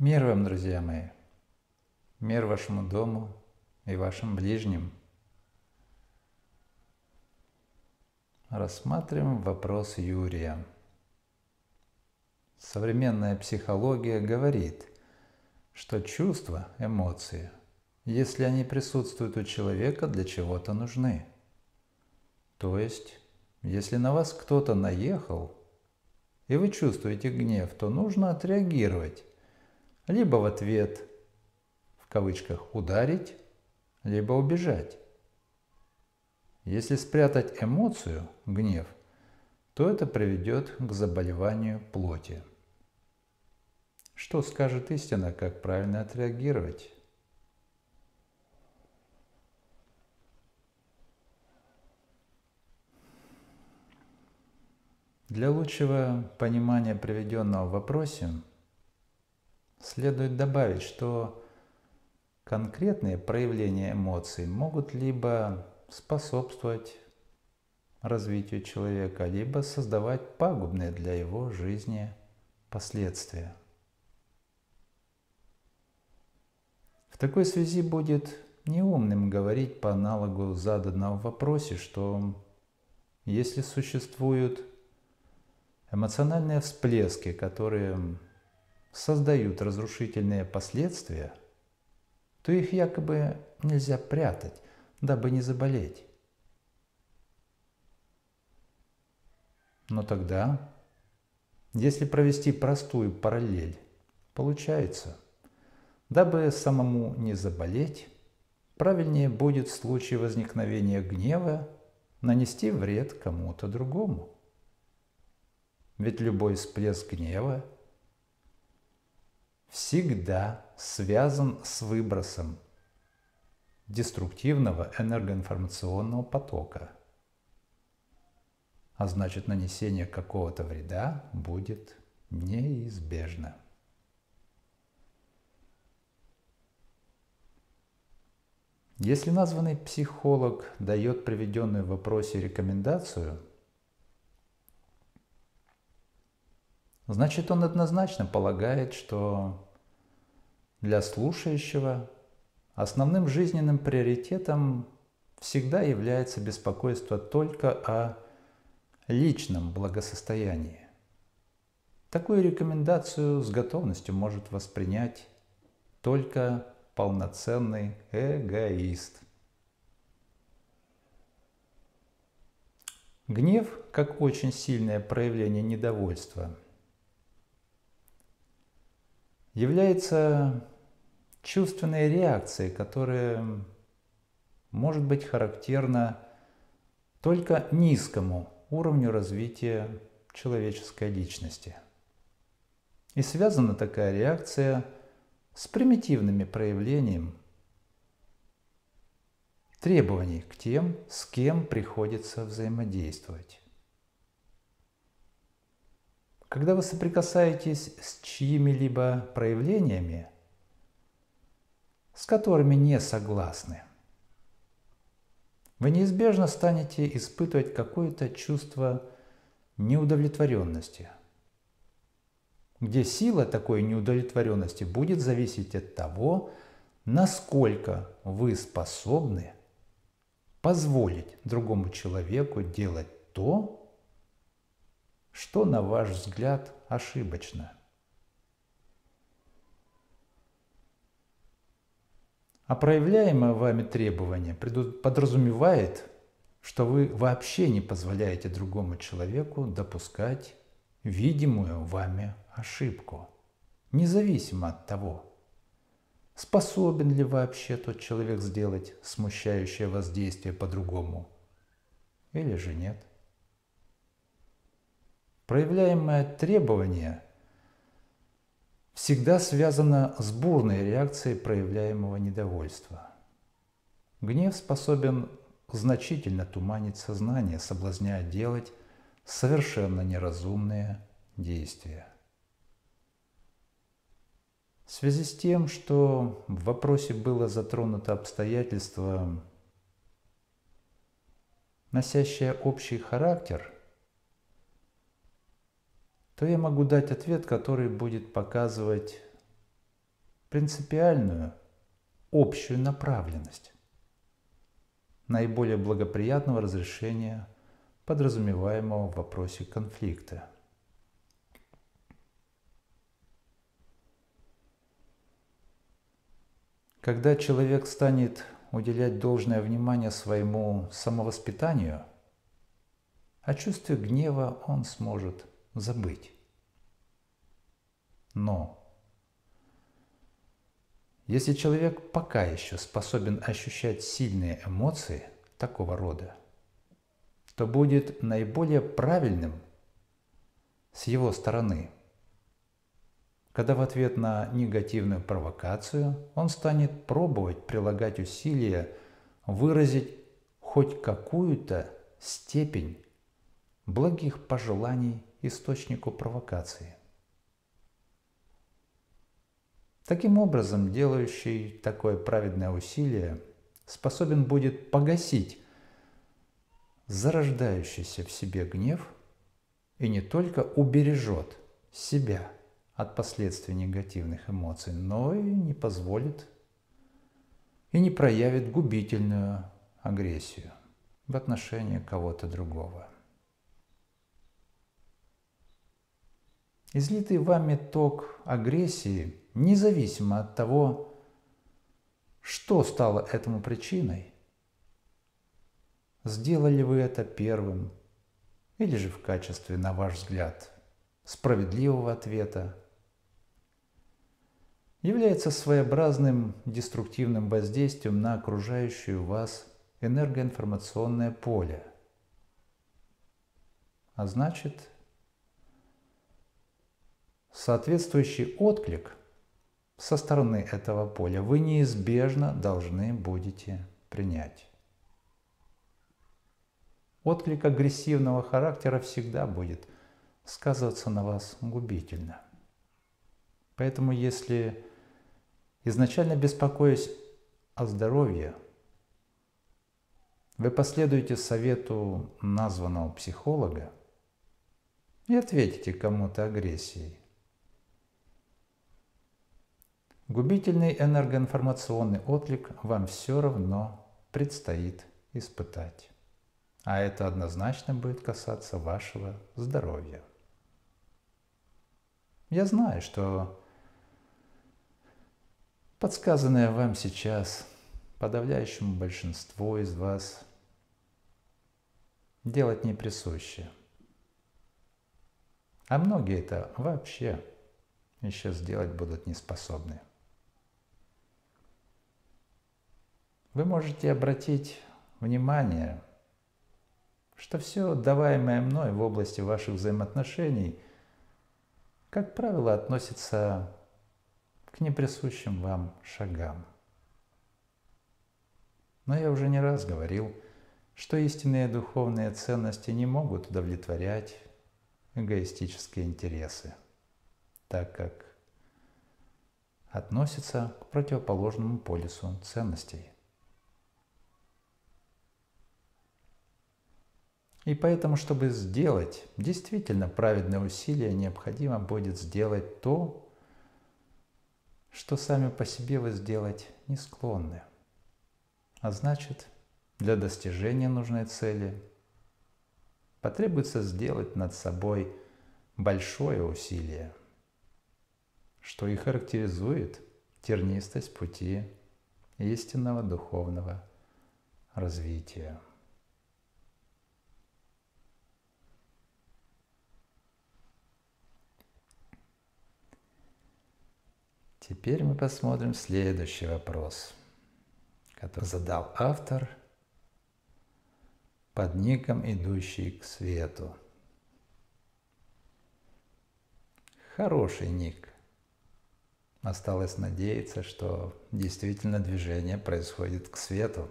Мир вам, друзья мои, мир вашему дому и вашим ближним. Рассматриваем вопрос Юрия. Современная психология говорит, что чувства, эмоции, если они присутствуют у человека, для чего-то нужны. То есть, если на вас кто-то наехал, и вы чувствуете гнев, то нужно отреагировать либо в ответ, в кавычках, ударить, либо убежать. Если спрятать эмоцию, гнев, то это приведет к заболеванию плоти. Что скажет истина, как правильно отреагировать? Для лучшего понимания приведенного в вопросе Следует добавить, что конкретные проявления эмоций могут либо способствовать развитию человека, либо создавать пагубные для его жизни последствия. В такой связи будет неумным говорить по аналогу заданного в вопросе, что если существуют эмоциональные всплески, которые создают разрушительные последствия, то их якобы нельзя прятать, дабы не заболеть. Но тогда, если провести простую параллель, получается, дабы самому не заболеть, правильнее будет в случае возникновения гнева нанести вред кому-то другому. Ведь любой всплеск гнева – всегда связан с выбросом деструктивного энергоинформационного потока. А значит, нанесение какого-то вреда будет неизбежно. Если названный психолог дает приведенную в вопросе рекомендацию – Значит, он однозначно полагает, что для слушающего основным жизненным приоритетом всегда является беспокойство только о личном благосостоянии. Такую рекомендацию с готовностью может воспринять только полноценный эгоист. Гнев, как очень сильное проявление недовольства – является чувственной реакцией, которая может быть характерна только низкому уровню развития человеческой личности. И связана такая реакция с примитивными проявлениями требований к тем, с кем приходится взаимодействовать. Когда вы соприкасаетесь с чьими-либо проявлениями, с которыми не согласны, вы неизбежно станете испытывать какое-то чувство неудовлетворенности, где сила такой неудовлетворенности будет зависеть от того, насколько вы способны позволить другому человеку делать то, что, на ваш взгляд, ошибочно? А проявляемое вами требование подразумевает, что вы вообще не позволяете другому человеку допускать видимую вами ошибку, независимо от того, способен ли вообще тот человек сделать смущающее воздействие по-другому или же нет. Проявляемое требование всегда связано с бурной реакцией проявляемого недовольства. Гнев способен значительно туманить сознание, соблазняя делать совершенно неразумные действия. В связи с тем, что в вопросе было затронуто обстоятельство, носящее общий характер – то я могу дать ответ, который будет показывать принципиальную, общую направленность наиболее благоприятного разрешения подразумеваемого в вопросе конфликта. Когда человек станет уделять должное внимание своему самовоспитанию, о чувстве гнева он сможет – забыть. Но если человек пока еще способен ощущать сильные эмоции такого рода, то будет наиболее правильным с его стороны, когда в ответ на негативную провокацию он станет пробовать прилагать усилия выразить хоть какую-то степень благих пожеланий источнику провокации. Таким образом, делающий такое праведное усилие способен будет погасить зарождающийся в себе гнев и не только убережет себя от последствий негативных эмоций, но и не позволит и не проявит губительную агрессию в отношении кого-то другого. Излитый вами ток агрессии, независимо от того, что стало этому причиной, сделали вы это первым или же в качестве, на ваш взгляд, справедливого ответа, является своеобразным деструктивным воздействием на окружающую вас энергоинформационное поле. А значит, соответствующий отклик со стороны этого поля вы неизбежно должны будете принять. Отклик агрессивного характера всегда будет сказываться на вас губительно. Поэтому если изначально беспокоясь о здоровье, вы последуете совету названного психолога и ответите кому-то агрессией, Губительный энергоинформационный отклик вам все равно предстоит испытать. А это однозначно будет касаться вашего здоровья. Я знаю, что подсказанное вам сейчас подавляющему большинству из вас делать не присуще. А многие это вообще еще сделать будут неспособны. вы можете обратить внимание, что все даваемое мной в области ваших взаимоотношений, как правило, относится к неприсущим вам шагам. Но я уже не раз говорил, что истинные духовные ценности не могут удовлетворять эгоистические интересы, так как относятся к противоположному полюсу ценностей – И поэтому, чтобы сделать действительно праведное усилие, необходимо будет сделать то, что сами по себе вы сделать не склонны. А значит, для достижения нужной цели потребуется сделать над собой большое усилие, что и характеризует тернистость пути истинного духовного развития. Теперь мы посмотрим следующий вопрос, который задал автор под ником «Идущий к свету». Хороший ник. Осталось надеяться, что действительно движение происходит к свету.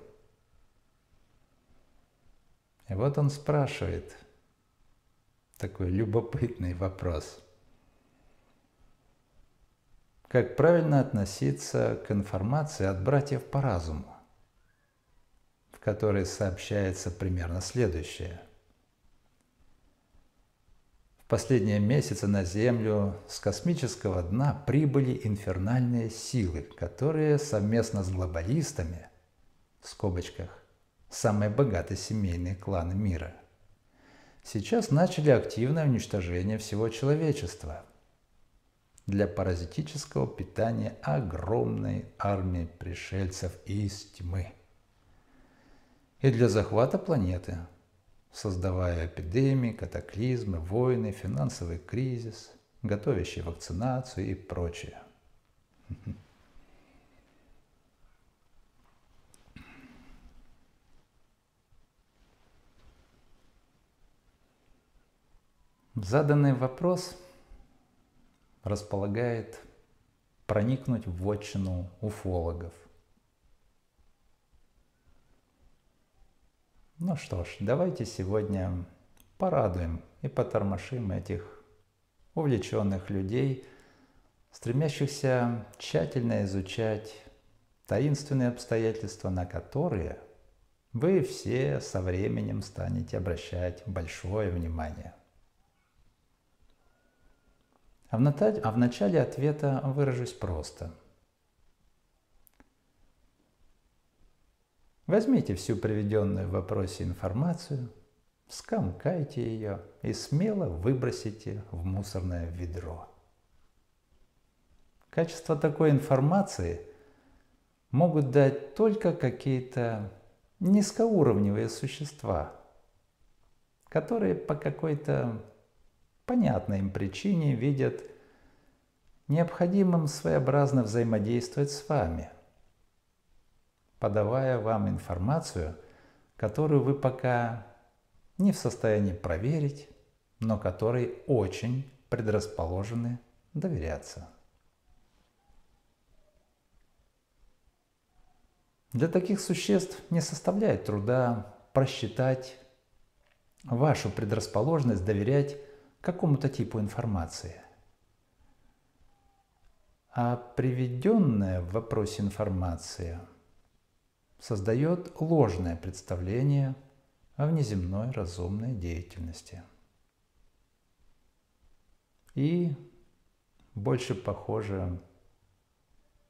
И вот он спрашивает такой любопытный вопрос – как правильно относиться к информации от братьев по разуму, в которой сообщается примерно следующее. В последние месяцы на Землю с космического дна прибыли инфернальные силы, которые совместно с глобалистами, в скобочках, самые богатые семейные кланы мира, сейчас начали активное уничтожение всего человечества – для паразитического питания огромной армии пришельцев из тьмы. И для захвата планеты, создавая эпидемии, катаклизмы, войны, финансовый кризис, готовящий вакцинацию и прочее. Заданный вопрос – располагает проникнуть в вотчину уфологов. Ну что ж, давайте сегодня порадуем и потормошим этих увлеченных людей, стремящихся тщательно изучать таинственные обстоятельства, на которые вы все со временем станете обращать большое внимание – а, а в, начале ответа выражусь просто. Возьмите всю приведенную в вопросе информацию, скомкайте ее и смело выбросите в мусорное ведро. Качество такой информации могут дать только какие-то низкоуровневые существа, которые по какой-то понятной им причине видят необходимым своеобразно взаимодействовать с вами, подавая вам информацию, которую вы пока не в состоянии проверить, но которой очень предрасположены доверяться. Для таких существ не составляет труда просчитать вашу предрасположенность доверять какому-то типу информации. А приведенная в вопросе информация создает ложное представление о внеземной разумной деятельности. И больше похоже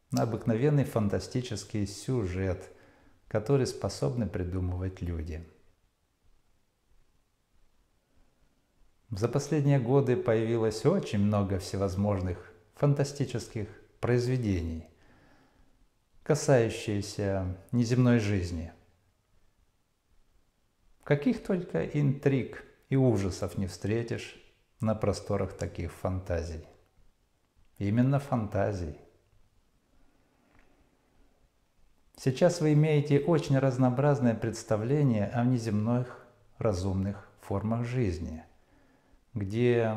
на обыкновенный фантастический сюжет, который способны придумывать люди – За последние годы появилось очень много всевозможных фантастических произведений, касающиеся неземной жизни. Каких только интриг и ужасов не встретишь на просторах таких фантазий. Именно фантазий. Сейчас вы имеете очень разнообразное представление о внеземных разумных формах жизни где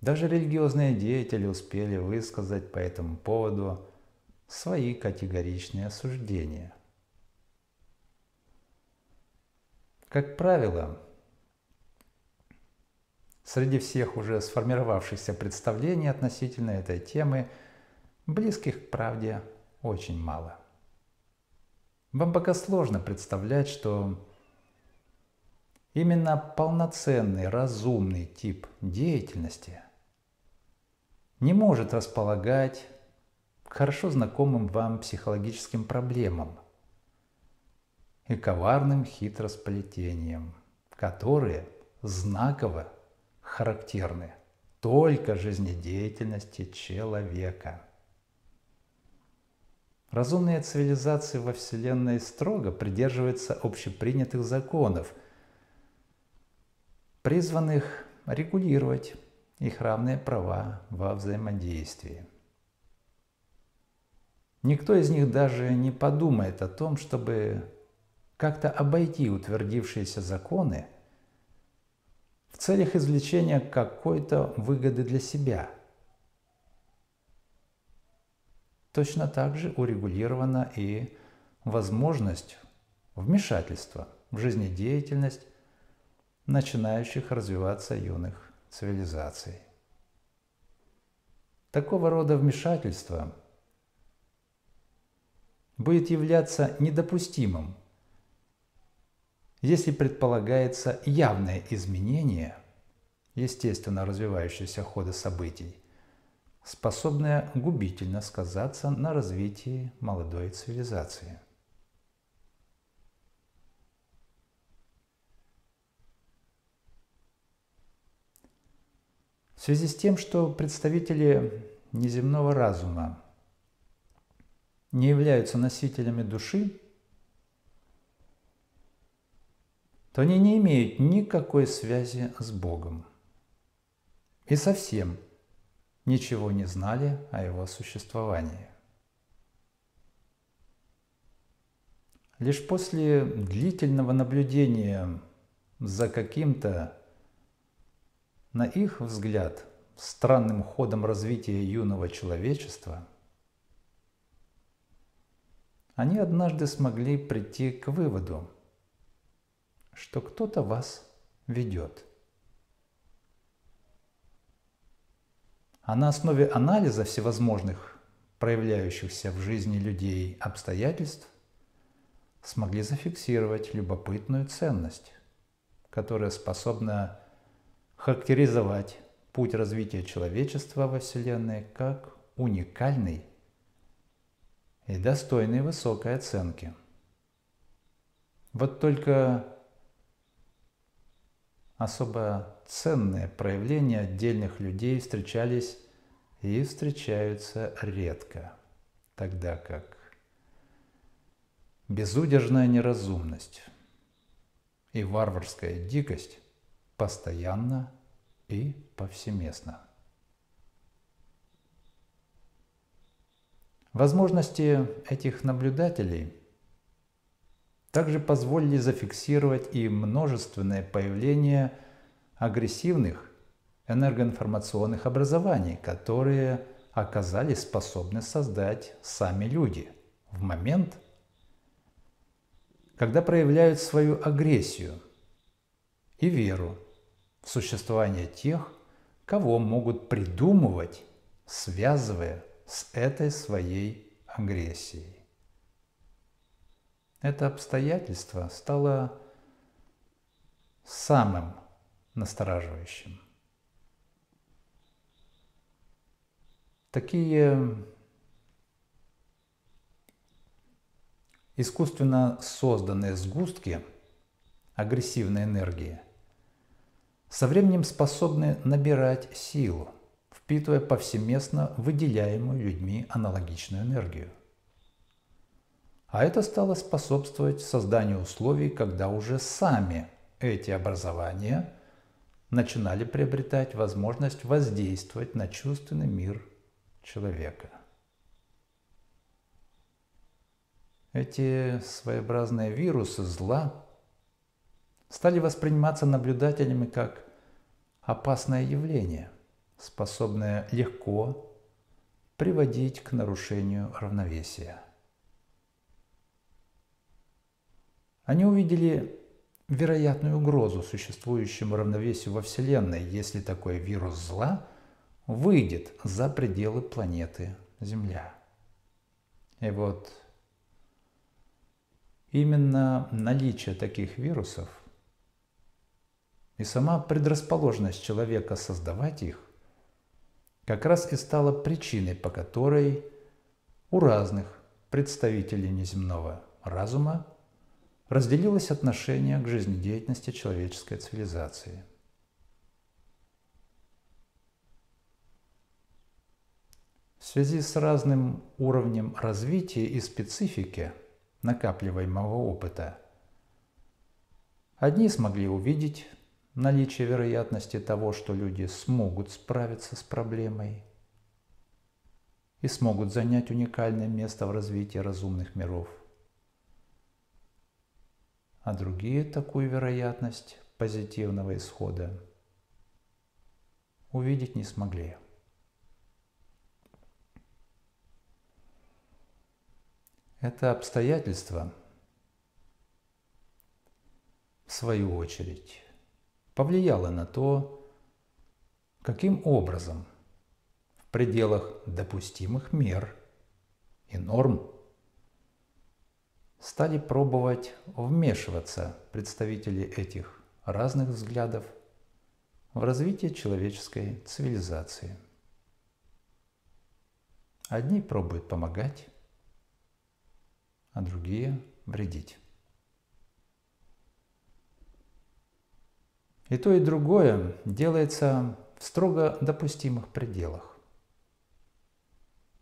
даже религиозные деятели успели высказать по этому поводу свои категоричные осуждения. Как правило, среди всех уже сформировавшихся представлений относительно этой темы близких к правде очень мало. Вам пока сложно представлять, что Именно полноценный, разумный тип деятельности не может располагать хорошо знакомым вам психологическим проблемам и коварным хитросплетениям, которые знаково характерны только жизнедеятельности человека. Разумные цивилизации во Вселенной строго придерживаются общепринятых законов – призванных регулировать их равные права во взаимодействии. Никто из них даже не подумает о том, чтобы как-то обойти утвердившиеся законы в целях извлечения какой-то выгоды для себя. Точно так же урегулирована и возможность вмешательства в жизнедеятельность начинающих развиваться юных цивилизаций. Такого рода вмешательство будет являться недопустимым, если предполагается явное изменение естественно развивающегося хода событий, способное губительно сказаться на развитии молодой цивилизации. В связи с тем, что представители неземного разума не являются носителями души, то они не имеют никакой связи с Богом и совсем ничего не знали о его существовании. Лишь после длительного наблюдения за каким-то на их взгляд, странным ходом развития юного человечества, они однажды смогли прийти к выводу, что кто-то вас ведет. А на основе анализа всевозможных проявляющихся в жизни людей обстоятельств смогли зафиксировать любопытную ценность, которая способна характеризовать путь развития человечества во Вселенной как уникальный и достойный высокой оценки. Вот только особо ценные проявления отдельных людей встречались и встречаются редко, тогда как безудержная неразумность и варварская дикость постоянно и повсеместно. Возможности этих наблюдателей также позволили зафиксировать и множественное появление агрессивных энергоинформационных образований, которые оказались способны создать сами люди в момент, когда проявляют свою агрессию и веру существование тех, кого могут придумывать, связывая с этой своей агрессией. Это обстоятельство стало самым настораживающим. Такие искусственно созданные сгустки агрессивной энергии – со временем способны набирать силу, впитывая повсеместно выделяемую людьми аналогичную энергию. А это стало способствовать созданию условий, когда уже сами эти образования начинали приобретать возможность воздействовать на чувственный мир человека. Эти своеобразные вирусы зла – стали восприниматься наблюдателями как опасное явление, способное легко приводить к нарушению равновесия. Они увидели вероятную угрозу существующему равновесию во Вселенной, если такой вирус зла выйдет за пределы планеты Земля. И вот именно наличие таких вирусов и сама предрасположенность человека создавать их как раз и стала причиной, по которой у разных представителей неземного разума разделилось отношение к жизнедеятельности человеческой цивилизации. В связи с разным уровнем развития и специфики накапливаемого опыта, одни смогли увидеть, наличие вероятности того, что люди смогут справиться с проблемой и смогут занять уникальное место в развитии разумных миров. А другие такую вероятность позитивного исхода увидеть не смогли. Это обстоятельство, в свою очередь, повлияло на то, каким образом в пределах допустимых мер и норм стали пробовать вмешиваться представители этих разных взглядов в развитие человеческой цивилизации. Одни пробуют помогать, а другие вредить. И то, и другое делается в строго допустимых пределах,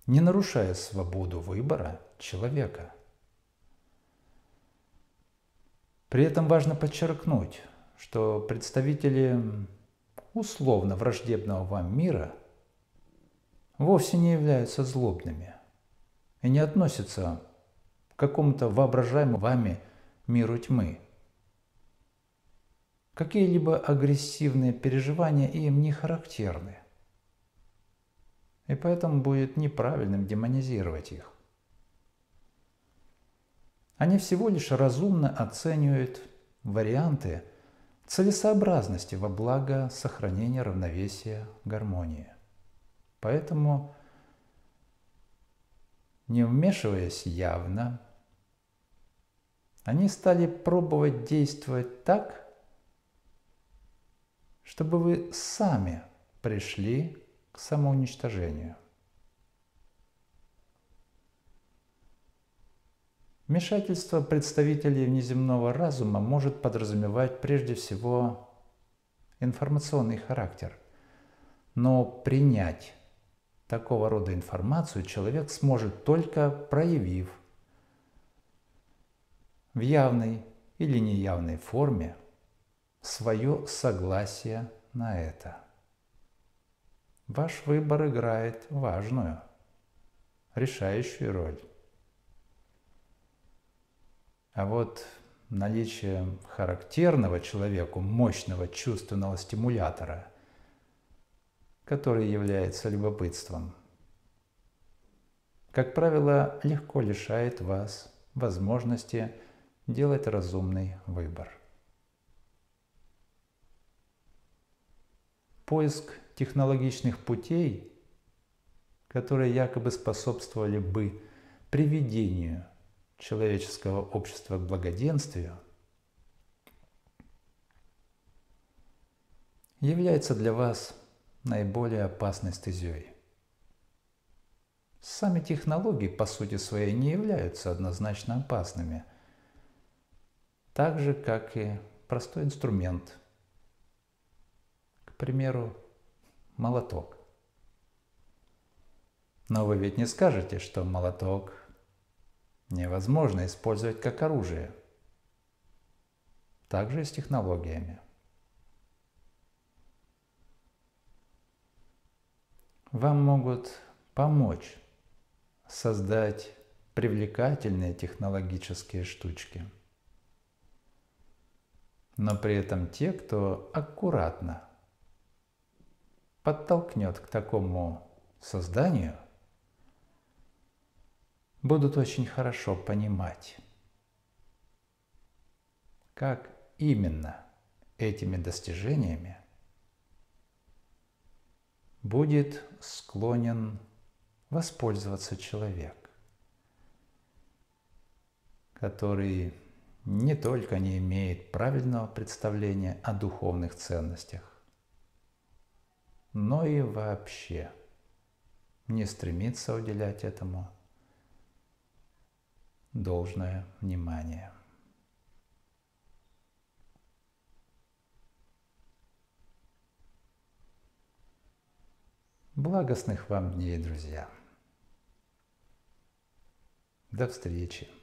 не нарушая свободу выбора человека. При этом важно подчеркнуть, что представители условно враждебного вам мира вовсе не являются злобными и не относятся к какому-то воображаемому вами миру тьмы – Какие-либо агрессивные переживания им не характерны. И поэтому будет неправильным демонизировать их. Они всего лишь разумно оценивают варианты целесообразности во благо сохранения равновесия гармонии. Поэтому, не вмешиваясь явно, они стали пробовать действовать так, чтобы вы сами пришли к самоуничтожению. Вмешательство представителей внеземного разума может подразумевать прежде всего информационный характер, но принять такого рода информацию человек сможет только проявив в явной или неявной форме – свое согласие на это. Ваш выбор играет важную, решающую роль. А вот наличие характерного человеку мощного чувственного стимулятора, который является любопытством, как правило, легко лишает вас возможности делать разумный выбор. поиск технологичных путей, которые якобы способствовали бы приведению человеческого общества к благоденствию, является для вас наиболее опасной стезей. Сами технологии по сути своей не являются однозначно опасными, так же как и простой инструмент – к примеру, молоток. Но вы ведь не скажете, что молоток невозможно использовать как оружие. Также и с технологиями. Вам могут помочь создать привлекательные технологические штучки. Но при этом те, кто аккуратно подтолкнет к такому созданию, будут очень хорошо понимать, как именно этими достижениями будет склонен воспользоваться человек, который не только не имеет правильного представления о духовных ценностях, но и вообще не стремиться уделять этому должное внимание. Благостных вам дней, друзья. До встречи.